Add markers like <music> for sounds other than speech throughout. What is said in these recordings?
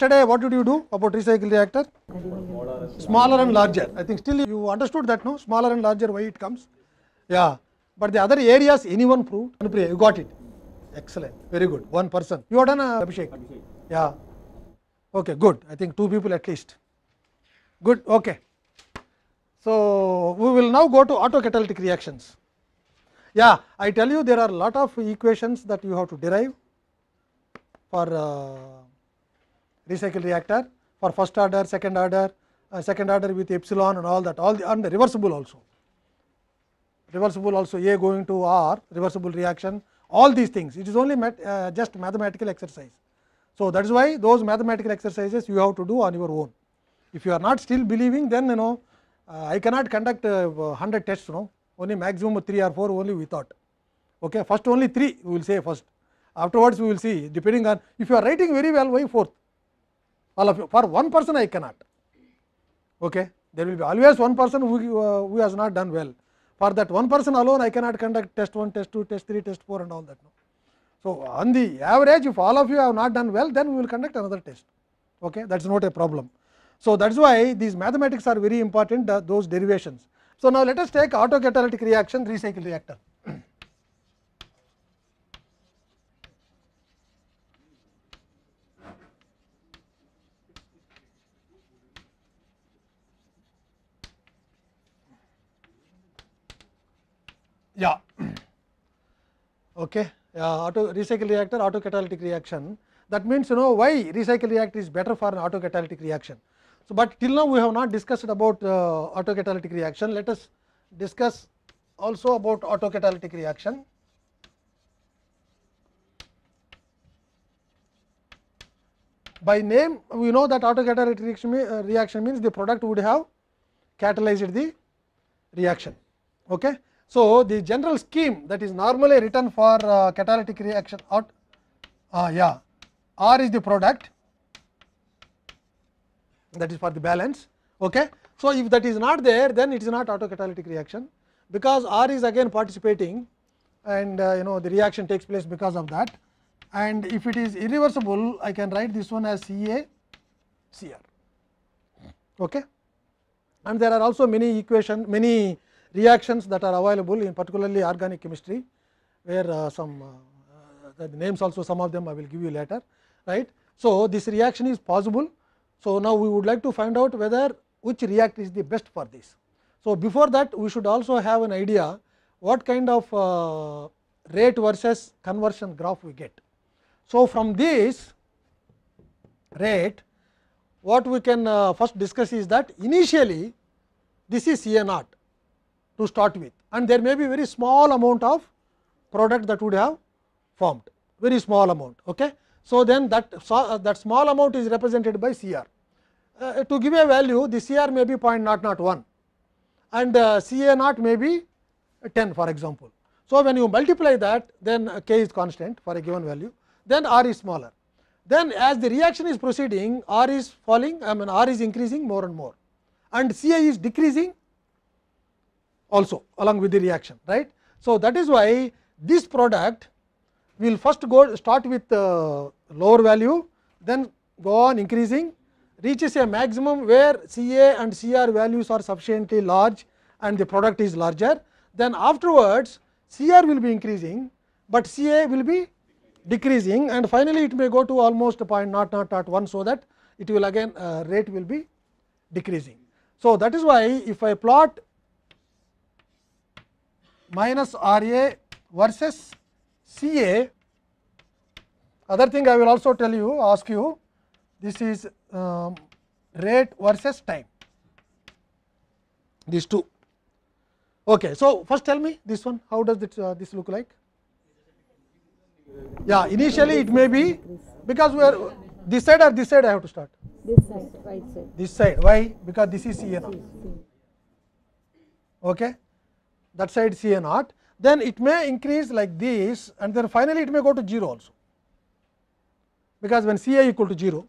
Yesterday, what did you do about recycle reactor? Smaller and larger. I think still you understood that, no? Smaller and larger, why it comes. Yeah. But the other areas, anyone proved? Anupriya, you got it. Excellent. Very good. One person. You are done, uh, Abhishek. Yeah. Okay, good. I think two people at least. Good. Okay. So, we will now go to autocatalytic reactions. Yeah, I tell you there are lot of equations that you have to derive for uh, recycle reactor for first order, second order, uh, second order with epsilon and all that all the and reversible also. Reversible also A going to R reversible reaction all these things it is only mat, uh, just mathematical exercise. So, that is why those mathematical exercises you have to do on your own. If you are not still believing then you know uh, I cannot conduct uh, 100 tests you know only maximum 3 or 4 only without Okay. First only 3 we will say first afterwards we will see depending on if you are writing very well why fourth all of you for one person I cannot. Okay. There will be always one person who, uh, who has not done well. For that one person alone I cannot conduct test 1, test 2, test 3, test 4 and all that. No. So, on the average if all of you have not done well then we will conduct another test. Okay. thats not a problem. So, thats why these mathematics are very important uh, those derivations. So, now let us take autocatalytic reaction 3 cycle reactor. Yeah. Okay. Uh, auto recycle reactor, autocatalytic reaction. That means you know why recycle reactor is better for an autocatalytic reaction. So, but till now we have not discussed about uh, autocatalytic reaction. Let us discuss also about autocatalytic reaction. By name we know that autocatalytic reaction, uh, reaction means the product would have catalyzed the reaction. Okay. So, the general scheme that is normally written for uh, catalytic reaction or uh, yeah R is the product that is for the balance. Okay. So, if that is not there then it is not autocatalytic reaction because R is again participating and uh, you know the reaction takes place because of that and if it is irreversible I can write this one as C A C R. Okay. And there are also many equation many reactions that are available in particularly organic chemistry, where uh, some uh, uh, the names also some of them I will give you later. right? So, this reaction is possible. So, now we would like to find out whether which react is the best for this. So, before that we should also have an idea what kind of rate versus conversion graph we get. So, from this rate what we can first discuss is that initially this is C A naught to start with and there may be very small amount of product that would have formed very small amount. Okay. So, then that, uh, that small amount is represented by C r. Uh, to give a value the C r may be 0.001 and uh, C a naught may be 10 for example. So, when you multiply that then uh, k is constant for a given value then r is smaller. Then as the reaction is proceeding r is falling I mean r is increasing more and more and C a is decreasing also along with the reaction right. So, that is why this product will first go start with uh, lower value then go on increasing reaches a maximum where C A and C R values are sufficiently large and the product is larger. Then afterwards C R will be increasing, but C A will be decreasing and finally, it may go to almost 0.001. So, that it will again uh, rate will be decreasing. So, that is why if I plot minus R A versus C A. Other thing I will also tell you, ask you, this is um, rate versus time, these two. Okay, so first tell me this one, how does it, uh, this look like? Yeah, initially it may be because we are this side or this side I have to start. This side, right side. This side, why? Because this is C A now. Okay that side C A naught, then it may increase like this and then finally, it may go to 0 also. Because when C A equal to 0,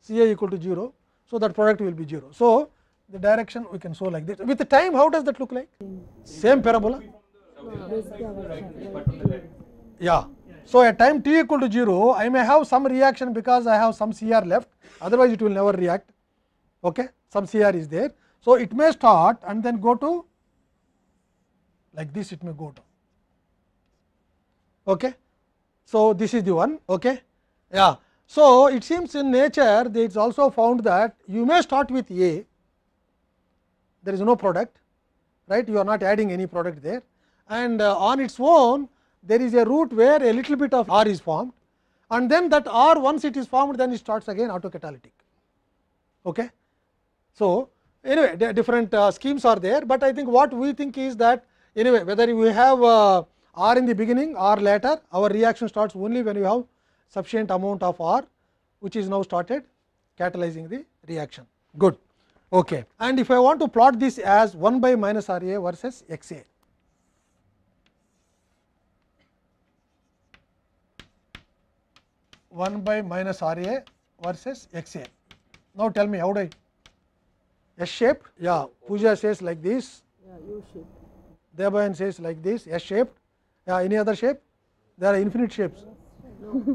C A equal to 0, so that product will be 0. So, the direction we can show like this. With the time, how does that look like? Same parabola? Yeah. So, at time t equal to 0, I may have some reaction because I have some C r left, otherwise it will never react. Okay? Some C r is there. So, it may start and then go to like this it may go down. Okay. So, this is the one. Okay. Yeah. So, it seems in nature it is also found that you may start with A, there is no product right you are not adding any product there and uh, on its own there is a root where a little bit of R is formed and then that R once it is formed then it starts again autocatalytic. Okay. So, anyway different uh, schemes are there, but I think what we think is that Anyway, whether we have uh, R in the beginning or later, our reaction starts only when you have sufficient amount of R, which is now started catalyzing the reaction. Good. Okay. And if I want to plot this as 1 by minus R A versus X A. one by minus R A versus X A. Now tell me how do I S shape? Yeah, Pooja says like this. Yeah, U shape and says like this S shaped, yeah, any other shape? There are infinite shapes. <laughs>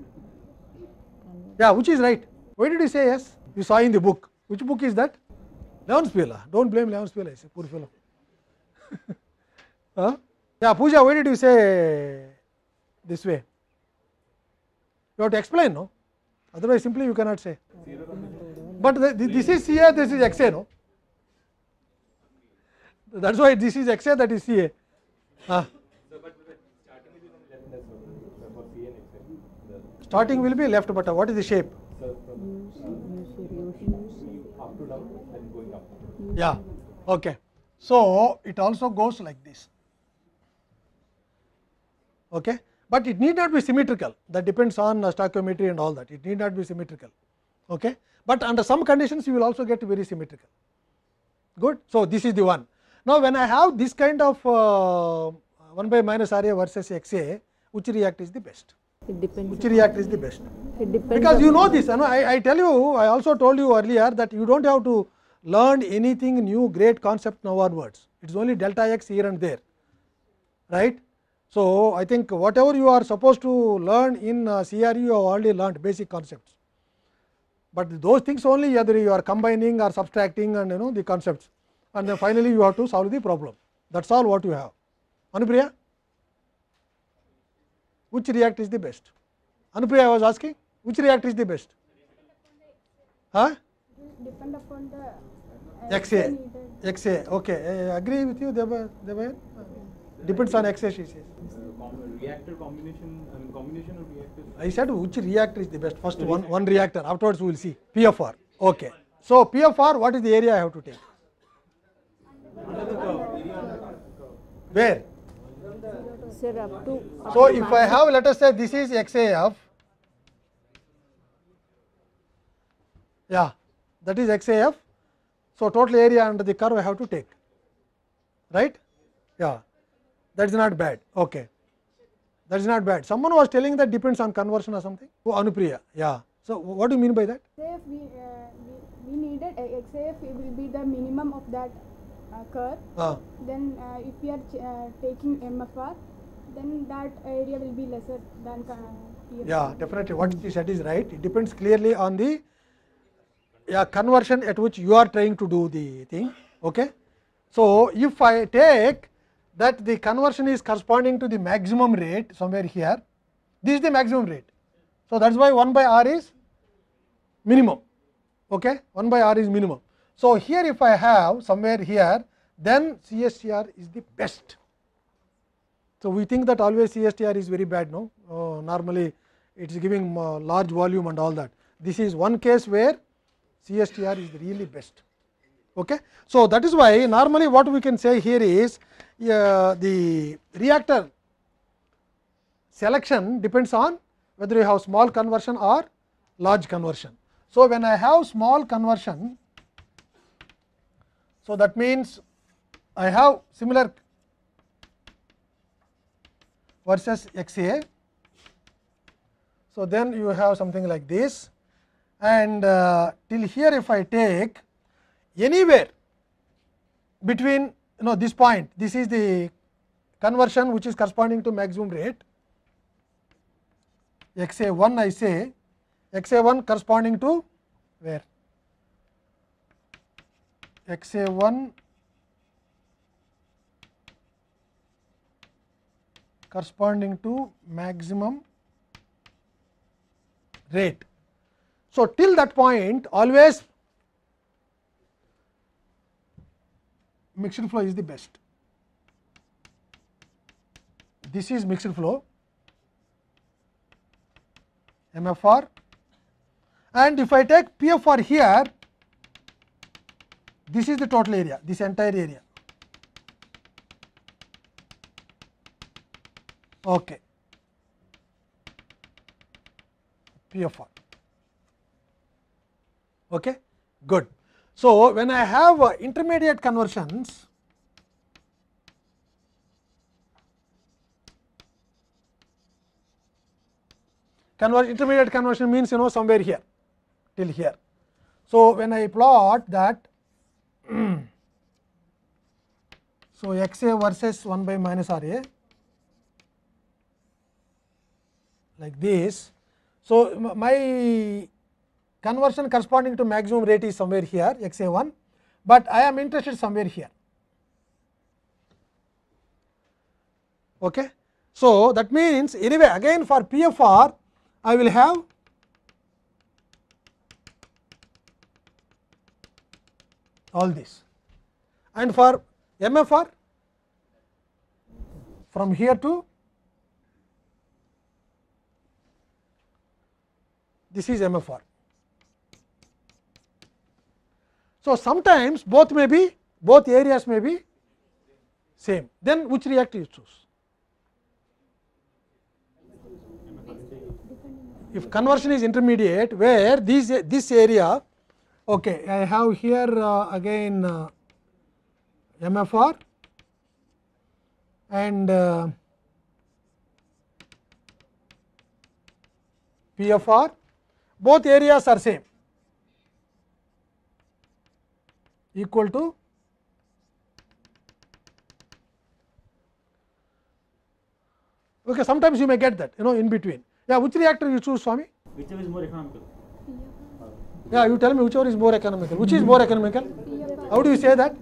yeah, which is right? Why did he say yes? You saw in the book. Which book is that? Leonspela. Don't blame Leonspela, he's a poor fellow. <laughs> huh? Yeah, Pooja, why did you say this way? You have to explain, no? Otherwise, simply you cannot say. But the, the, this is here, this is XA, no? that is why this is XA that is CA. Uh, starting will be left but what is the shape? Yeah, okay. So, it also goes like this, okay. but it need not be symmetrical that depends on uh, stoichiometry and all that it need not be symmetrical, okay. but under some conditions you will also get very symmetrical good. So, this is the one Now, when I have this kind of uh, 1 by minus r a versus x a which react is the best? It depends. Which react is the best? It depends. Because you know this, you know, I, I tell you, I also told you earlier that you do not have to learn anything new great concept now onwards. It is only delta x here and there, right. So, I think whatever you are supposed to learn in uh, CRU, you have already learned basic concepts. But those things only either you are combining or subtracting and you know the concepts. and then finally, you have to solve the problem. That is all what you have. Anupriya, which reactor is the best? Anupriya was asking, which reactor is the best? Huh? Depend upon the uh, XA. XA, okay. I agree with you, Deva, Deva. Depends on XA, she says. reactor combination and combination of reactors. I said which reactor is the best. First one, one reactor. Afterwards, we will see PFR. Okay. So PFR, what is the area I have to take? Where? Sir, up to. Up so, if I have let us say this is XAF, yeah, that is XAF. So, total area under the curve I have to take, right? Yeah, that is not bad. Okay, that is not bad. Someone was telling that depends on conversion or something. Oh, Anupriya, yeah. So, what do you mean by that? we, uh, we, we needed uh, XAF, it will be the minimum of that curve, ah. then uh, if we are uh, taking MFR, then that area will be lesser than PFR. Yeah, definitely. What you said is right. It depends clearly on the yeah, conversion at which you are trying to do the thing. Okay. So, if I take that the conversion is corresponding to the maximum rate somewhere here, this is the maximum rate. So, that is why 1 by r is minimum, okay? 1 by r is minimum. So, here if I have somewhere here, then CSTR is the best. So, we think that always CSTR is very bad, no? Oh, uh, normally, it is giving large volume and all that. This is one case where CSTR is really best. Okay? So, that is why normally what we can say here is uh, the reactor selection depends on whether you have small conversion or large conversion. So, when I have small conversion, So, that means I have similar versus x a. So, then you have something like this and uh, till here if I take anywhere between you know this point this is the conversion which is corresponding to maximum rate x a 1 I say x a 1 corresponding to where x a 1 corresponding to maximum rate. So, till that point always mixed flow is the best. This is mixed flow MFR and if I take PFR here This is the total area, this entire area. Okay. P of r. Okay, good. So, when I have uh, intermediate conversions, converge intermediate conversion means you know somewhere here till here. So, when I plot that So, x a versus 1 by minus r a like this. So, my conversion corresponding to maximum rate is somewhere here x a 1, but I am interested somewhere here. Okay. So, that means anyway again for P f r I will have all this and for MFR from here to this is MFR. So, sometimes both may be both areas may be same then which reactor you choose. If conversion is intermediate where these this area Okay, I have here uh, again uh, MFR and uh, PFR, both areas are same equal to okay sometimes you may get that you know in between yeah which reactor you choose swami which is more economical Yeah, you tell me which one is more economical. Which is more economical? How do you say that?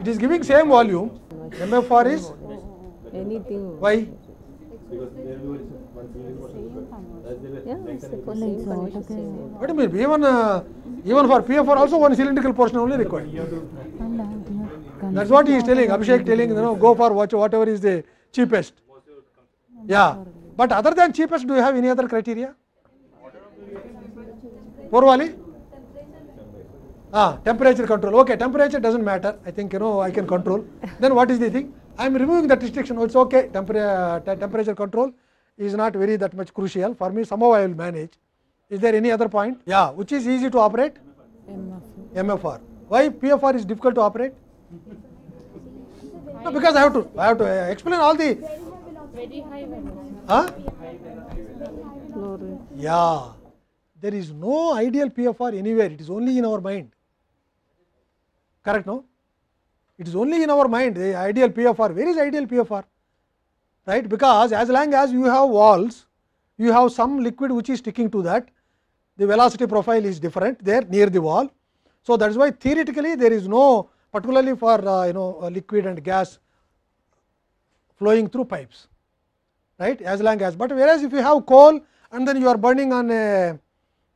It is giving same volume. MFR is? Anything. Why? What do you mean? Even, uh, even for PFR also one cylindrical portion only required. That's what he is telling, Abhishek telling, you know, go for whatever is the cheapest. Yeah. But other than cheapest, do you have any other criteria? Morwali? Ah, temperature control. Okay, temperature doesn't matter. I think, you know, I can control. then what is the thing? I am removing that restriction. It's okay. temperature control is not very that much crucial. For me, somehow I will manage. Is there any other point? Yeah, which is easy to operate? MFR. Why PFR is difficult to operate? because I have to, I have to uh, explain all the. Very high Yeah. there is no ideal PFR anywhere, it is only in our mind. Correct, no? It is only in our mind, the ideal PFR. Where is ideal PFR? Right? Because as long as you have walls, you have some liquid which is sticking to that, the velocity profile is different there near the wall. So, that is why theoretically there is no particularly for uh, you know uh, liquid and gas flowing through pipes right as long as but whereas if you have coal and then you are burning on a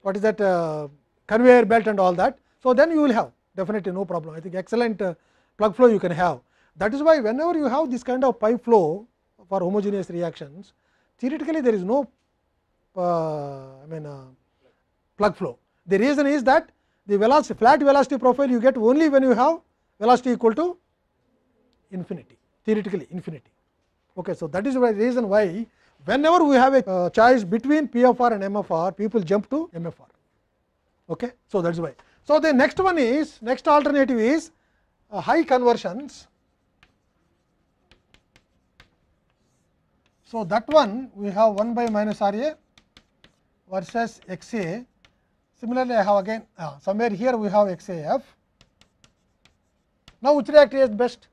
what is that uh, conveyor belt and all that. So, then you will have definitely no problem. I think excellent uh, plug flow you can have. That is why whenever you have this kind of pipe flow for homogeneous reactions, theoretically there is no uh, I mean uh, plug flow. The reason is that the velocity flat velocity profile you get only when you have velocity equal to infinity theoretically infinity. Okay, so, that is the reason why Whenever we have a uh, choice between PFR and MFR, people jump to MFR. Okay? So, that is why. So, the next one is next alternative is uh, high conversions. So, that one we have 1 by minus R A versus X A. Similarly, I have again uh, somewhere here we have X A F. Now, which reactor is best?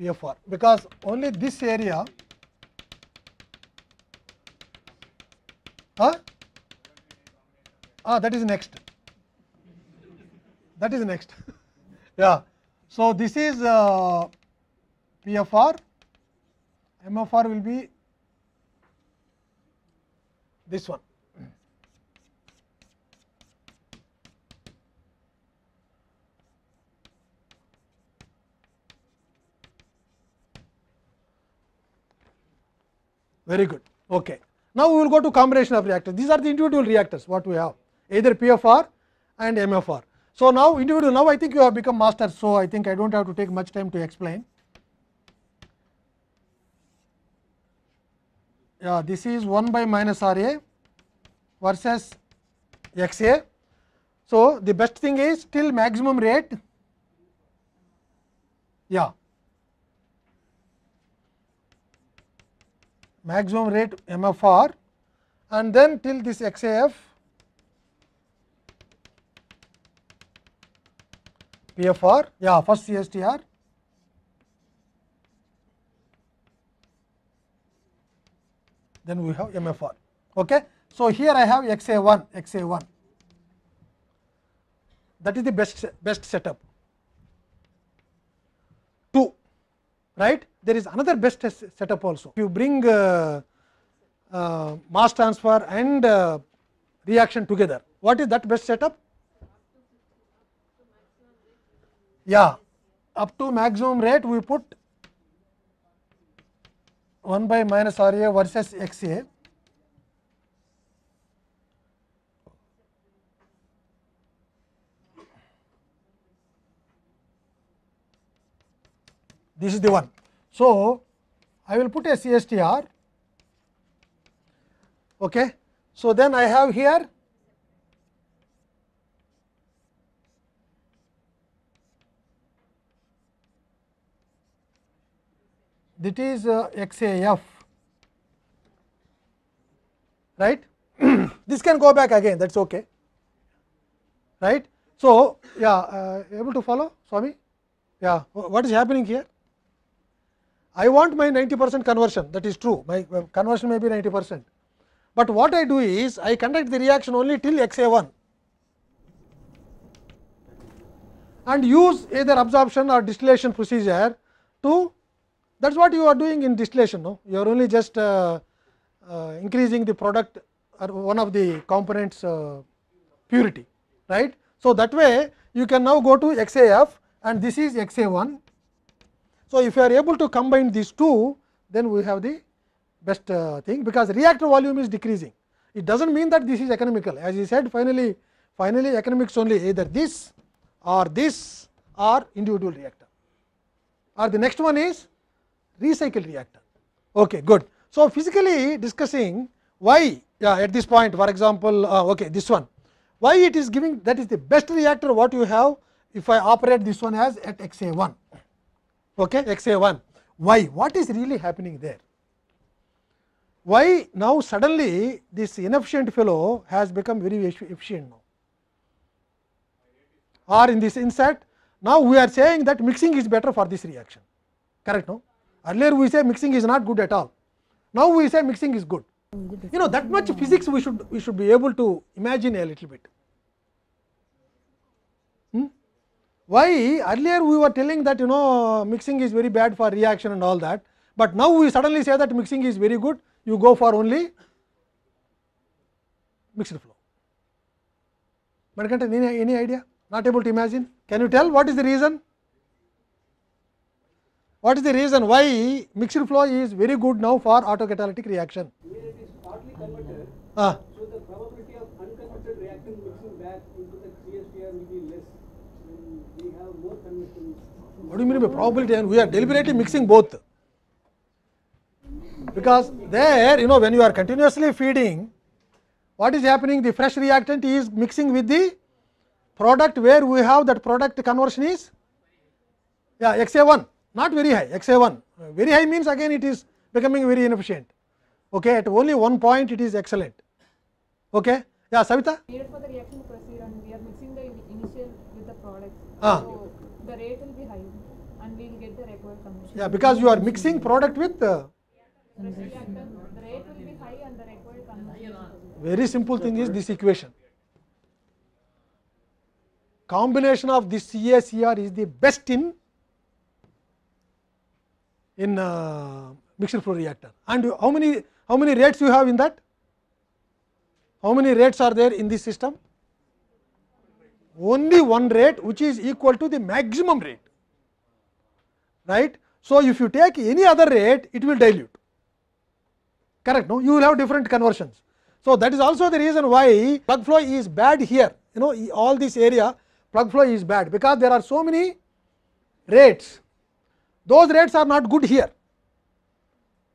PFR because only this area Huh? Ah, that is next. That is next. yeah. So, this is uh, PFR, MFR will be this one. Very good. Okay. Now, we will go to combination of reactors. These are the individual reactors what we have either PFR and MFR. So, now individual now I think you have become master. So, I think I do not have to take much time to explain. Yeah, this is 1 by minus R A versus X A. So, the best thing is till maximum rate yeah maximum rate r and then till this x XAF PFR, yeah, first c s t r Then we have r Okay. So, here I have x x a a XA1. That is the best best setup. Two right. There is another best setup also. If you bring uh, uh, mass transfer and uh, reaction together, what is that best setup? Yeah, up to maximum rate we put 1 by minus R A versus X A this is the one. So, I will put a CSTR. Okay. So, then I have here that is uh, XAF right. <clears throat> this can go back again that is okay right. So, yeah uh, able to follow Swami yeah what is happening here I want my 90 percent conversion that is true my conversion may be 90 percent, but what I do is I conduct the reaction only till x a 1 and use either absorption or distillation procedure to that is what you are doing in distillation. No? You are only just uh, uh, increasing the product or one of the components uh, purity. right? So, that way you can now go to x a f and this is x a 1 so, if you are able to combine these two, then we have the best uh, thing because reactor volume is decreasing. It does not mean that this is economical as you said finally, finally economics only either this or this or individual reactor or the next one is recycle reactor. Okay, good. So, physically discussing why yeah, at this point for example, uh, okay, this one why it is giving that is the best reactor what you have if I operate this one as at x a 1. okay, x a 1. Why? What is really happening there? Why now suddenly this inefficient fellow has become very efficient now? Or in this insert, now we are saying that mixing is better for this reaction, correct? No? Earlier we say mixing is not good at all. Now we say mixing is good. You know that much physics we should we should be able to imagine a little bit. Why earlier we were telling that you know mixing is very bad for reaction and all that, but now we suddenly say that mixing is very good, you go for only mixed flow. Madhukanta, any, any idea? Not able to imagine? Can you tell what is the reason? What is the reason why mixed flow is very good now for autocatalytic reaction? Here it is partly converted. Ah. What do you mean by probability? And we are deliberately mixing both. Because there, you know, when you are continuously feeding, what is happening? The fresh reactant is mixing with the product where we have that product conversion is yeah, XA1, not very high, XA1. Very high means again it is becoming very inefficient. Okay, at only one point it is excellent. Okay. Yeah, Savita? Needed for the reaction to proceed and we are mixing the initial with the product. Ah. So, the rate will be high and we will get the required commission yeah because you are mixing product with uh, the rate will be high and the required commission very simple thing is this equation combination of this CACR is the best in in uh, mixed flow reactor and how many how many rates you have in that how many rates are there in this system only one rate which is equal to the maximum rate. Right? So, if you take any other rate, it will dilute. Correct? No, you will have different conversions. So, that is also the reason why plug flow is bad here. You know, all this area plug flow is bad because there are so many rates. Those rates are not good here.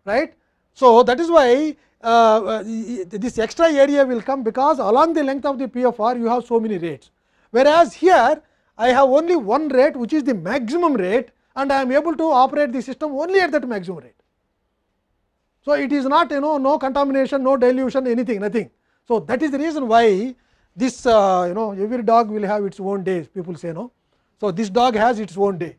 Right? So, that is why uh, uh this extra area will come because along the length of the PFR you have so many rates. Whereas, here I have only one rate which is the maximum rate and I am able to operate the system only at that maximum rate. So, it is not you know no contamination, no dilution anything nothing. So, that is the reason why this uh, you know every dog will have its own day people say no. So, this dog has its own day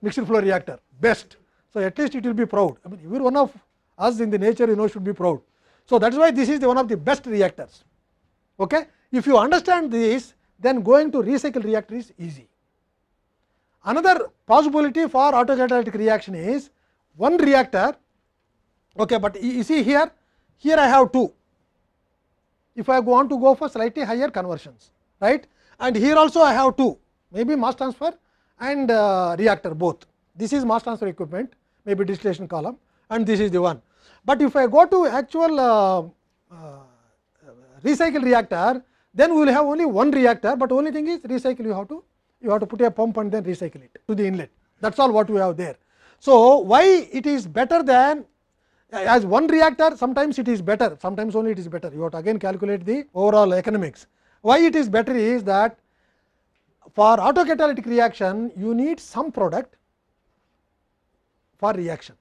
mixed flow reactor best. So, at least it will be proud I mean every one of us in the nature you know should be proud. So, that is why this is the one of the best reactors. Okay? If you understand this then going to recycle reactor is easy. Another possibility for autocatalytic reaction is one reactor, okay, but you see here, here I have two. If I want to go for slightly higher conversions, right? And here also I have two, maybe mass transfer and uh, reactor both. This is mass transfer equipment, maybe distillation column and this is the one. But if I go to actual uh, uh, recycle reactor, then we will have only one reactor, but only thing is recycle you have to you have to put a pump and then recycle it to the inlet. That is all what we have there. So, why it is better than as one reactor sometimes it is better, sometimes only it is better. You have to again calculate the overall economics. Why it is better is that for autocatalytic reaction you need some product for reaction.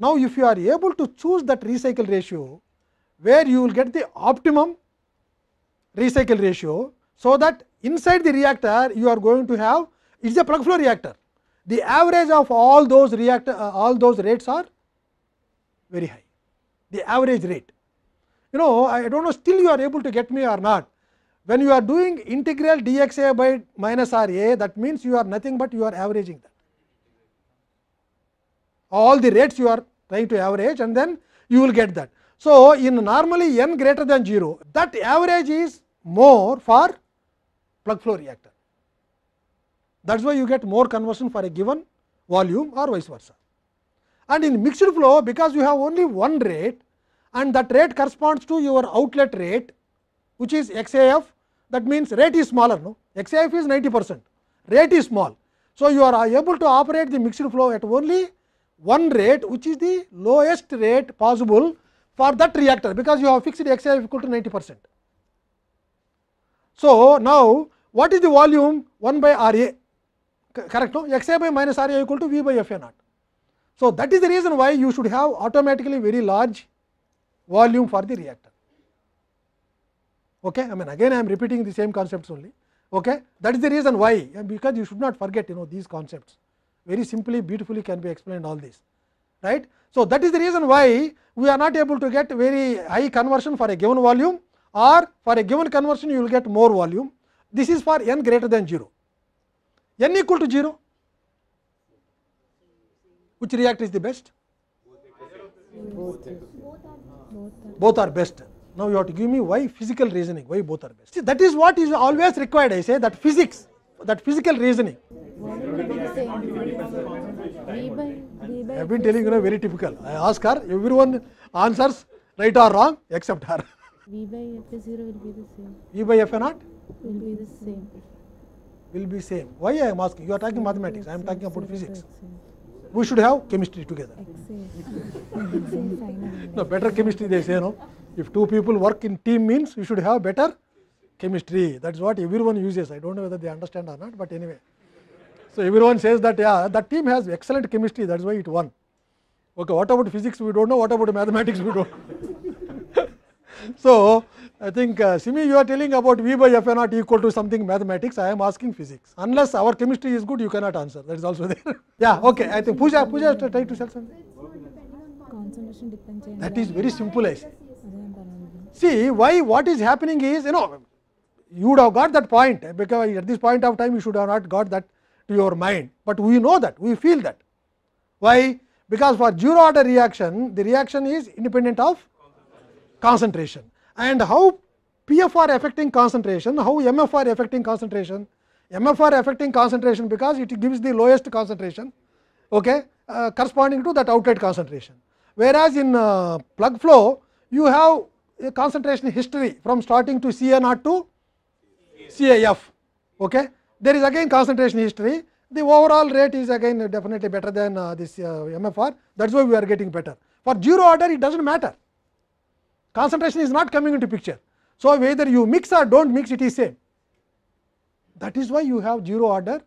Now, if you are able to choose that recycle ratio where you will get the optimum recycle ratio. So, that inside the reactor you are going to have it is a plug flow reactor. The average of all those reactor uh, all those rates are very high, the average rate. You know, I do not know still you are able to get me or not. When you are doing integral d x a by minus r a that means you are nothing but you are averaging that. All the rates you are trying to average and then you will get that. So, in normally n greater than 0, that average is more for plug flow reactor. That is why you get more conversion for a given volume or vice versa. And in mixed flow, because you have only one rate and that rate corresponds to your outlet rate, which is x a f, that means rate is smaller, no? x a f is 90 percent, rate is small. So, you are able to operate the mixed flow at only one rate, which is the lowest rate possible for that reactor because you have fixed xi equal to 90 percent. So, now what is the volume 1 by R A correct no xi by minus R A equal to V by F A naught. So, that is the reason why you should have automatically very large volume for the reactor. Okay? I mean again I am repeating the same concepts only. Okay? That is the reason why because you should not forget you know these concepts very simply beautifully can be explained all this. right. So, that is the reason why we are not able to get very high conversion for a given volume or for a given conversion you will get more volume. This is for n greater than 0, n equal to 0, which reactor is the best? Both, both are best. Now, you have to give me why physical reasoning, why both are best. See, that is what is always required. I say that physics, that physical reasoning. I been telling you, know, very typical. I ask her, everyone answers right or wrong except her. V by F0 will be the same. V by F not? Will be the same. Will be same. Why I am asking? You are talking mathematics, I am talking about physics. We should have chemistry together. no, better chemistry they say, no? If two people work in team means you should have better chemistry. That is what everyone uses. I don't know whether they understand or not, but anyway. So, everyone says that yeah, that team has excellent chemistry that is why it won. Okay, what about physics we do not know, what about mathematics we do not So, I think uh, Simi you are telling about V by F naught equal to something mathematics, I am asking physics. Unless our chemistry is good, you cannot answer, that is also there. yeah, okay, I think Pooja, Pooja try to tell something. That is very simple I say. See, why what is happening is, you know, you would have got that point, because at this point of time you should have not got that to your mind, but we know that we feel that. Why? Because for zero order reaction, the reaction is independent of concentration. And how PFR affecting concentration, how MFR affecting concentration? MFR affecting concentration because it gives the lowest concentration okay, uh, corresponding to that outlet concentration. Whereas, in uh, plug flow, you have a concentration history from starting to CnR naught to CAF. Okay there is again concentration history. The overall rate is again definitely better than uh, this uh, MFR. That is why we are getting better. For zero order, it does not matter. Concentration is not coming into picture. So, whether you mix or do not mix, it is same. That is why you have zero order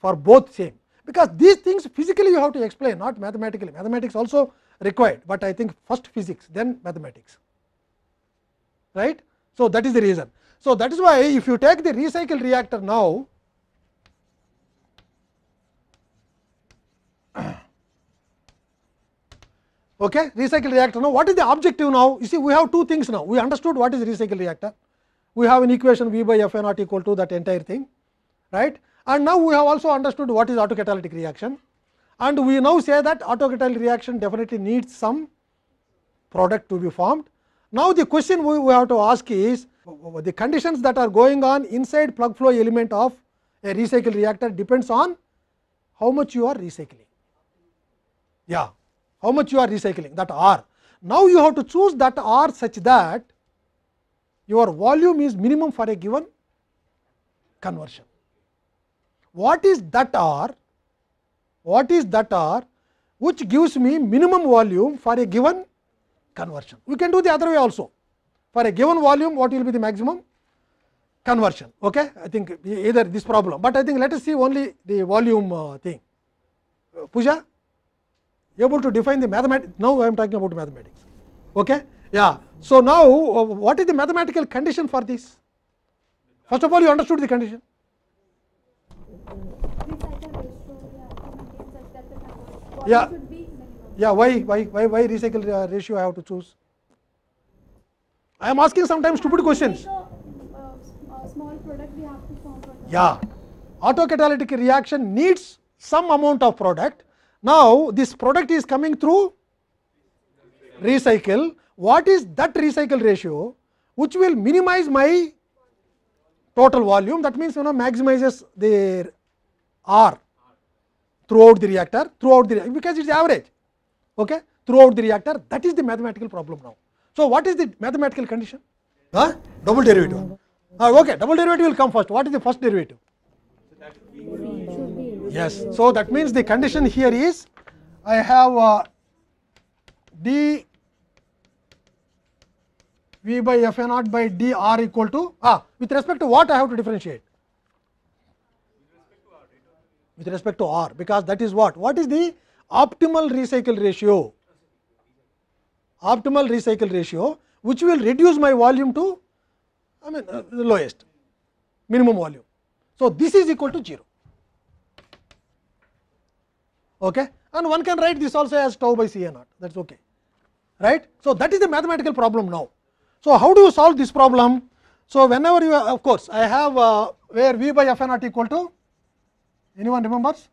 for both same, because these things physically you have to explain, not mathematically. Mathematics also required, but I think first physics, then mathematics. Right? So, that is the reason. So, that is why if you take the recycle reactor now, okay recycle reactor now what is the objective now you see we have two things now we understood what is recycle reactor we have an equation v by F A naught equal to that entire thing right and now we have also understood what is autocatalytic reaction and we now say that autocatalytic reaction definitely needs some product to be formed now the question we, we have to ask is the conditions that are going on inside plug flow element of a recycle reactor depends on how much you are recycling yeah how much you are recycling that R. Now, you have to choose that R such that your volume is minimum for a given conversion. What is that R? What is that R which gives me minimum volume for a given conversion? We can do the other way also. For a given volume, what will be the maximum conversion? Okay, I think either this problem, but I think let us see only the volume uh, thing. Uh, able to define the mathematics. Now, I am talking about mathematics. Okay? Yeah. So, now uh, what is the mathematical condition for this? First of all, you understood the condition. Yeah. Yeah, why, why, why, why recycle uh, ratio I have to choose? I am asking sometimes stupid questions. Uh, yeah, autocatalytic reaction needs some amount of product Now, this product is coming through recycle. What is that recycle ratio which will minimize my total volume that means you know maximizes the R throughout the reactor throughout the because it is average okay, throughout the reactor that is the mathematical problem now. So, what is the mathematical condition? Huh? Double derivative. Uh, okay, double derivative will come first. What is the first derivative? yes. So, that means the condition here is I have uh, d v by f a naught by d r equal to ah with respect to what I have to differentiate with respect to r because that is what what is the optimal recycle ratio optimal recycle ratio which will reduce my volume to I mean uh, the lowest minimum volume. So, this is equal to 0. okay and one can write this also as tau by C a naught thats okay right. So, that is the mathematical problem now. So, how do you solve this problem? So, whenever you of course, I have uh, where v by f a naught equal to anyone remembers?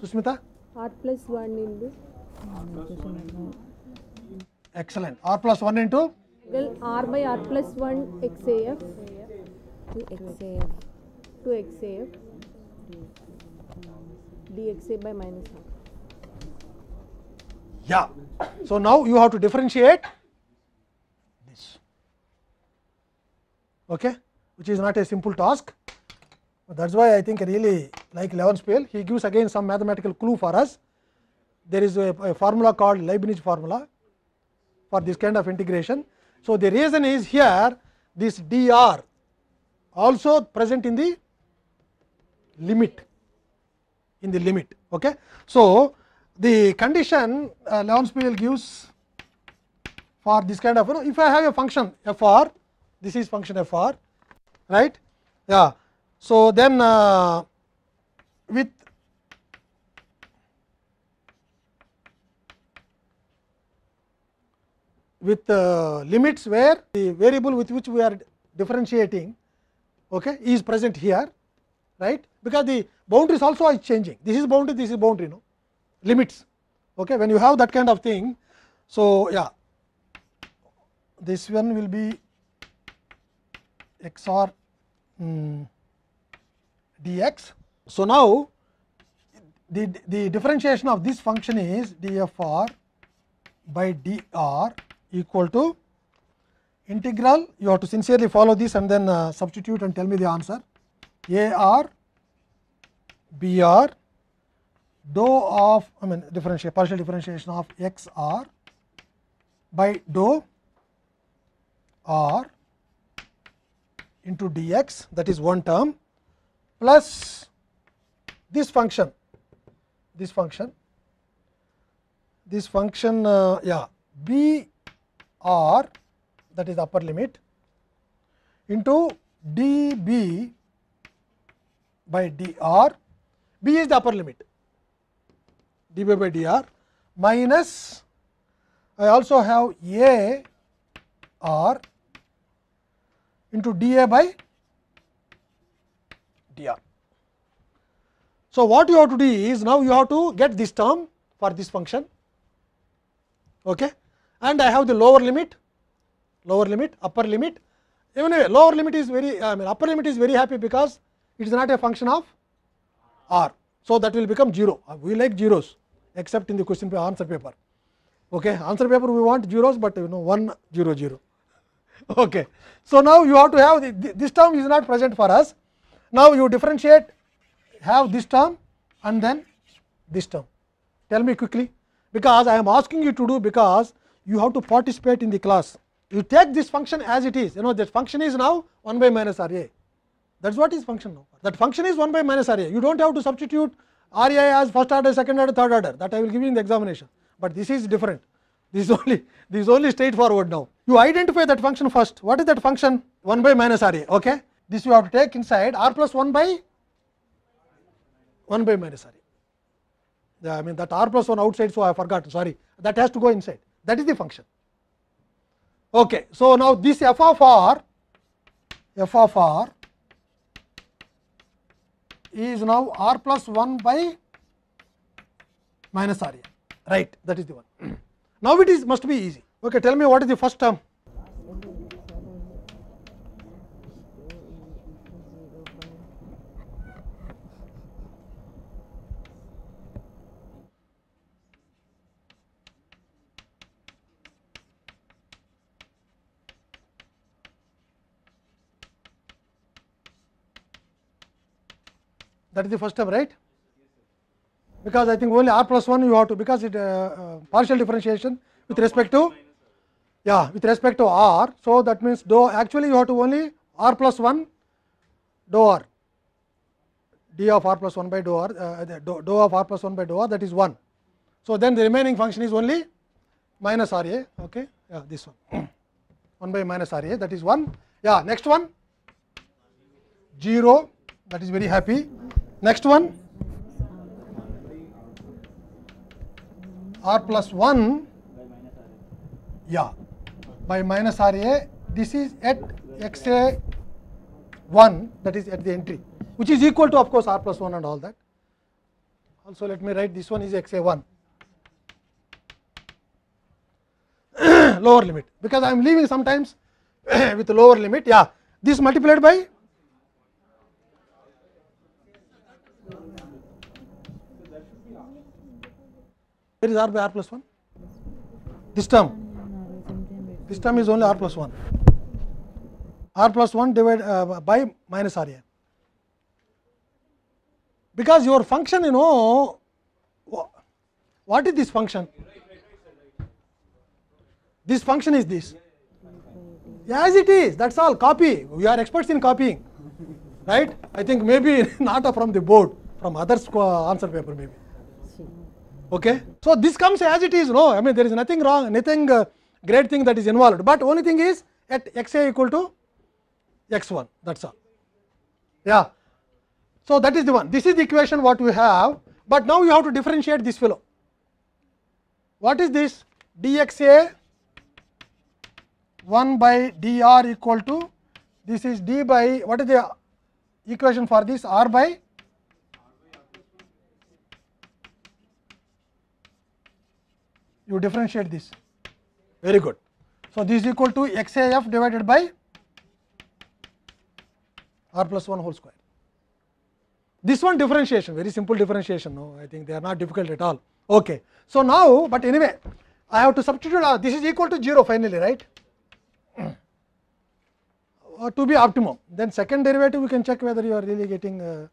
Susmita? R plus 1 into excellent r plus 1 into well r by r plus 1 xaf to xf to xf dxf by minus half. Yeah. So, now you have to differentiate this, okay, which is not a simple task. That is why I think really like Levenspiel, he gives again some mathematical clue for us. There is a, a formula called Leibniz formula for this kind of integration. So, the reason is here this dr also present in the limit in the limit. Okay. So, the condition uh, gives for this kind of you know, if I have a function f r this is function f r right. Yeah. So, then uh, with with uh, limits where the variable with which we are differentiating okay, is present here right because the boundaries also are changing this is boundary this is boundary no limits okay when you have that kind of thing so yeah this one will be xr um, hmm, dx so now the the differentiation of this function is dfr by dr equal to integral you have to sincerely follow this and then uh, substitute and tell me the answer a r b r dou of I mean differential partial differentiation of x r by dou r into dx that is one term plus this function this function this function uh, yeah b r that is upper limit into d b by d r, b is the upper limit d b by d r minus I also have a r into d a by d r. So, what you have to do is now you have to get this term for this function okay? and I have the lower limit lower limit, upper limit. Even anyway, lower limit is very, I mean, upper limit is very happy because it is not a function of r. So, that will become 0. Uh, we like zeros except in the question answer paper. Okay, answer paper we want zeros, but you know 1 0 0. <laughs> Okay. So, now you have to have the, this term is not present for us. Now, you differentiate have this term and then this term. Tell me quickly because I am asking you to do because you have to participate in the class. You take this function as it is, you know that function is now 1 by minus r a. That is what is function now. That function is 1 by minus r a. You do not have to substitute r a as first order, second order, third order. That I will give you in the examination, but this is different. This is <laughs> only this is only straightforward now. You identify that function first. What is that function? 1 by minus r a. Okay? This you have to take inside r plus 1 by 1 by minus r a. Yeah, I mean that r plus 1 outside, so I have forgotten. Sorry, that has to go inside. That is the function. Okay. So, now this f of r, f of r is now r plus 1 by minus r n, right, that is the one. now, it is must be easy. Okay, tell me what is the first term? that is the first term right because I think only r plus 1 you have to because it uh, uh, partial differentiation with respect to yeah with respect to r. So, that means do actually you have to only r plus 1 do r d of r plus 1 by do r uh, uh do, do of r plus 1 by do r that is 1. So, then the remaining function is only minus r a okay yeah this one <clears throat> 1 by minus r a that is 1 yeah next one 0 that is very happy Next one r plus 1 yeah by minus RA this is at XA 1 that is at the entry which is equal to of course R plus 1 and all that. Also let me write this one is XA 1 <coughs> lower limit because I am leaving sometimes <coughs> with lower limit yeah this multiplied by Where is r by r plus 1? This term. This term is only r plus 1. r plus 1 divided uh, by minus r a. Because your function, you know, what is this function? This function is this. As it is, that's all. Copy. We are experts in copying. right? I think maybe not from the board, from others answer paper maybe. Okay? So, this comes as it is, no, I mean there is nothing wrong, nothing uh, great thing that is involved, but only thing is at x a equal to x 1 that is all. Yeah. So, that is the one, this is the equation what we have, but now you have to differentiate this fellow. What is this? d x a 1 by d r equal to this is d by what is the equation for this r by you differentiate this very good. So, this is equal to x a f divided by r plus 1 whole square. This one differentiation very simple differentiation no I think they are not difficult at all. Okay. So, now, but anyway I have to substitute r this is equal to 0 finally right uh, to be optimum then second derivative we can check whether you are really getting uh,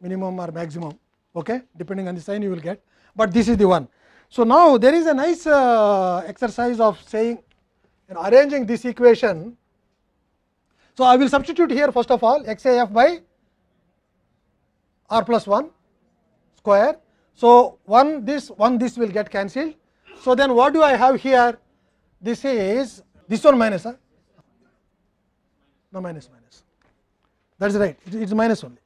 minimum or maximum okay depending on the sign you will get, but this is the one. So, now there is a nice uh, exercise of saying and arranging this equation. So, I will substitute here first of all x a f by r plus 1 square. So, 1 this 1 this will get cancelled. So, then what do I have here? This is this one minus huh? no minus minus that is right it is minus only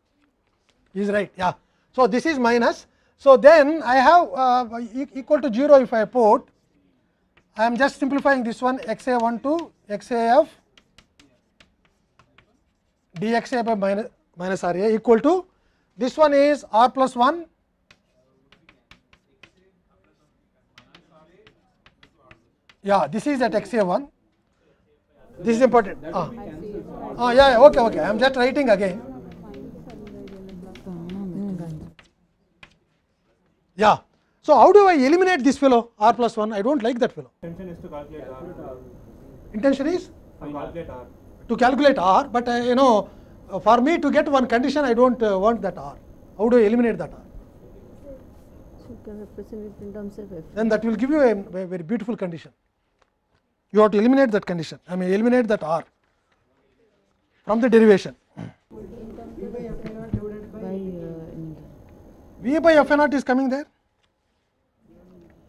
is right yeah. So, this is minus so, then I have uh, equal to 0 if I put, I am just simplifying this one x a 1 to x a of d x a by minus, minus r a equal to this one is r plus 1 yeah this is at x a 1 this is important ah. ah yeah, yeah okay okay i am just writing again Yeah. So how do I eliminate this fellow r plus 1? I don't like that fellow. Intention is to calculate r. Intention is? To calculate r. To calculate r, but uh, you know, for me to get one condition, I don't want that r. How do I eliminate that r? Then that will give you a, a very beautiful condition. You have to eliminate that condition. I mean, eliminate that r from the derivation. V by f naught is coming there?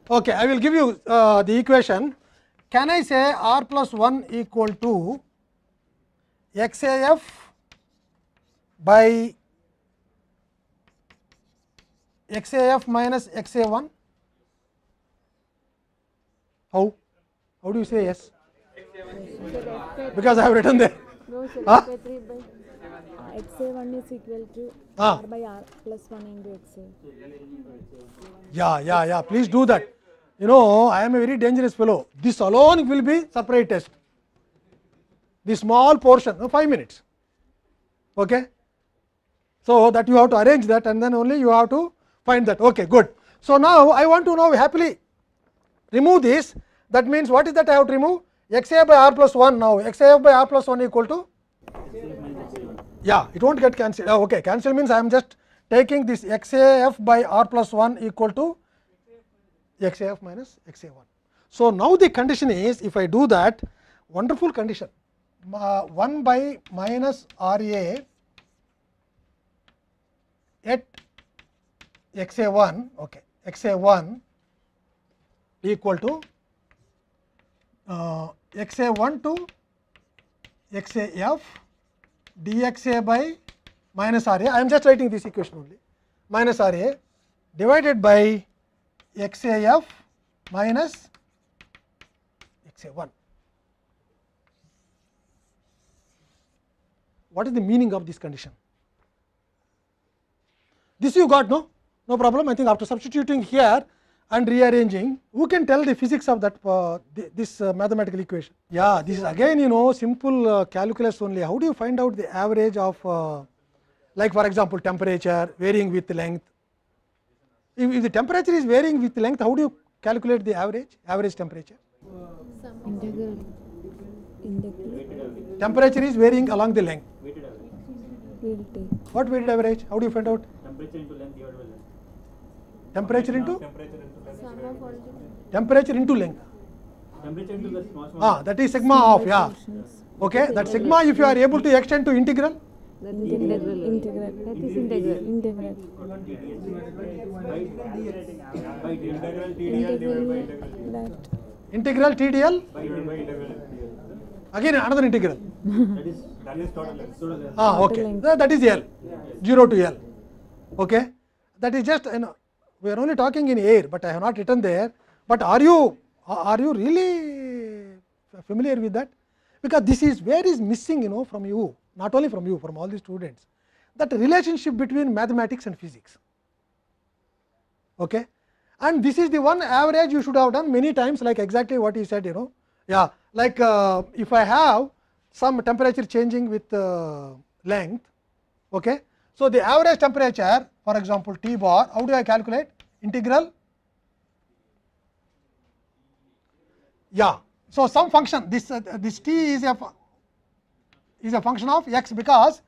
Okay, I will give you uh, the equation. Can I say r plus 1 equal to x a f by x a f minus x a 1? How? How do you say yes? Because I have written there. No, sir, huh? XA1 is equal to ah. R by R plus 1 into XA. Yeah, yeah, yeah. Please do that. You know, I am a very dangerous fellow. This alone will be separate test. The small portion, no, 5 minutes. Okay. So, that you have to arrange that and then only you have to find that. Okay, good. So, now I want to now happily remove this. That means, what is that I have to remove? x a by r plus 1 now, x a f by r plus 1 equal to yeah it won't get cancelled oh, okay cancel means i am just taking this xaf by r plus 1 equal to xaf minus xa1 so now the condition is if i do that wonderful condition uh, 1 by minus ra at xa1 okay xa1 equal to uh, xa1 to xaf dxa by minus ra. I am just writing this equation only minus ra divided by xaf minus xa1. What is the meaning of this condition? This you got no, no problem. I think after substituting here, and rearranging, who can tell the physics of that uh, this uh, mathematical equation? Yeah, this is again you know simple uh, calculus only. How do you find out the average of uh, like for example, temperature varying with length? If, if, the temperature is varying with length, how do you calculate the average average temperature? Integral. Integral. Temperature is varying along the length. Weighted average. What weighted average? How do you find out? Temperature into length divided by length. temperature into temperature into length ah that is sigma of yeah okay that sigma if you are able to extend to integral integral integral that is integral integral integral tdl again another integral that is that is total ah okay that is l 0 to l okay that is just you know we are only talking in air, but I have not written there. But are you are you really familiar with that? Because this is where is missing you know from you, not only from you, from all the students that relationship between mathematics and physics. Okay? And this is the one average you should have done many times like exactly what you said you know. Yeah, like uh, if I have some temperature changing with uh, length, okay? so the average temperature for example, t bar, how do I calculate? Integral? Yeah. So, some function this uh, this t is a is a function of x because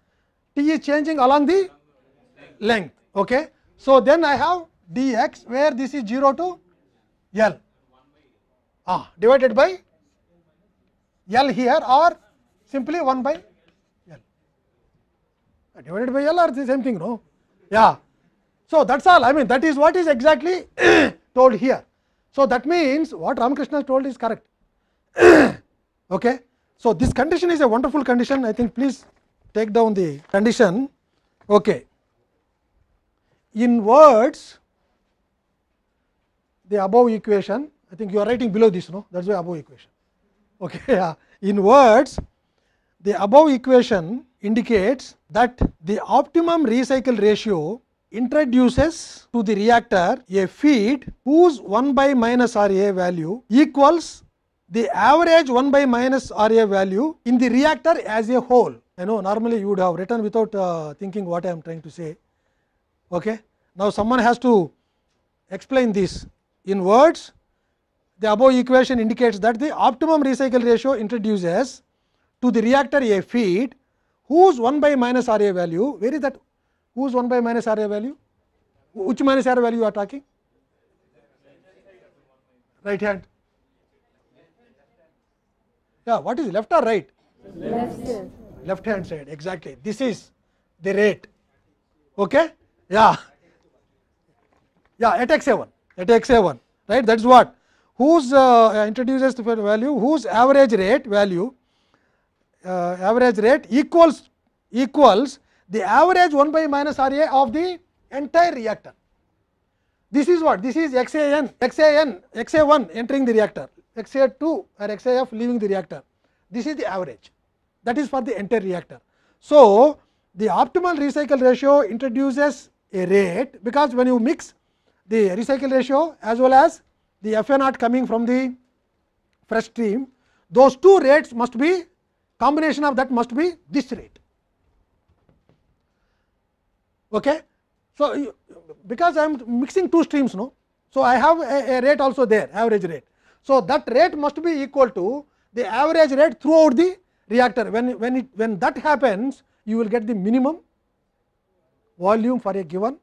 t is changing along the length. Okay. So, then I have dx where this is 0 to L ah, divided by L here or simply 1 by L ah, divided by L or the same thing no yeah so, that is all I mean that is what is exactly <clears throat> told here. So, that means what Ramakrishna told is correct. <clears throat> okay. So, this condition is a wonderful condition I think please take down the condition. Okay. In words the above equation I think you are writing below this no that is why above equation. Okay, <laughs> yeah. In words the above equation indicates that the optimum recycle ratio introduces to the reactor a feed whose 1 by minus RA value equals the average 1 by minus RA value in the reactor as a whole. I know normally you would have written without uh, thinking what I am trying to say. Okay. Now, someone has to explain this in words. The above equation indicates that the optimum recycle ratio introduces to the reactor a feed whose 1 by minus RA value, where is that whose 1 by minus r a value? Which minus r value you are talking? Right hand. Yeah, what is left or right? Left. Left hand side, exactly. This is the rate. Okay? Yeah. Yeah, at x a1, at x a1, right? That is what? Whose uh, uh, introduces the value, whose average rate value, uh, average rate equals equals the average 1 by minus R A of the entire reactor. This is what? This is X A n, X A n, X A 1 entering the reactor, X A 2 or X A f leaving the reactor. This is the average that is for the entire reactor. So, the optimal recycle ratio introduces a rate because when you mix the recycle ratio as well as the F A naught coming from the fresh stream, those two rates must be combination of that must be this rate. Okay. So, because I am mixing two streams, no. So, I have a, a rate also there average rate. So, that rate must be equal to the average rate throughout the reactor. When, when, it, when that happens, you will get the minimum volume for a given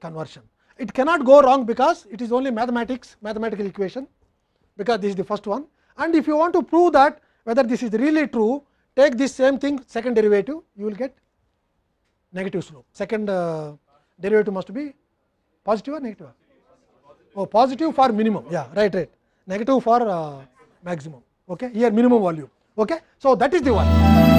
conversion. It cannot go wrong because it is only mathematics, mathematical equation, because this is the first one. And if you want to prove that whether this is really true, take this same thing second derivative, you will get negative slope. Second uh, derivative must be positive or negative? Oh, positive for minimum. Yeah, right, right. Negative for uh, maximum. Okay, here minimum volume. Okay, so that is the one.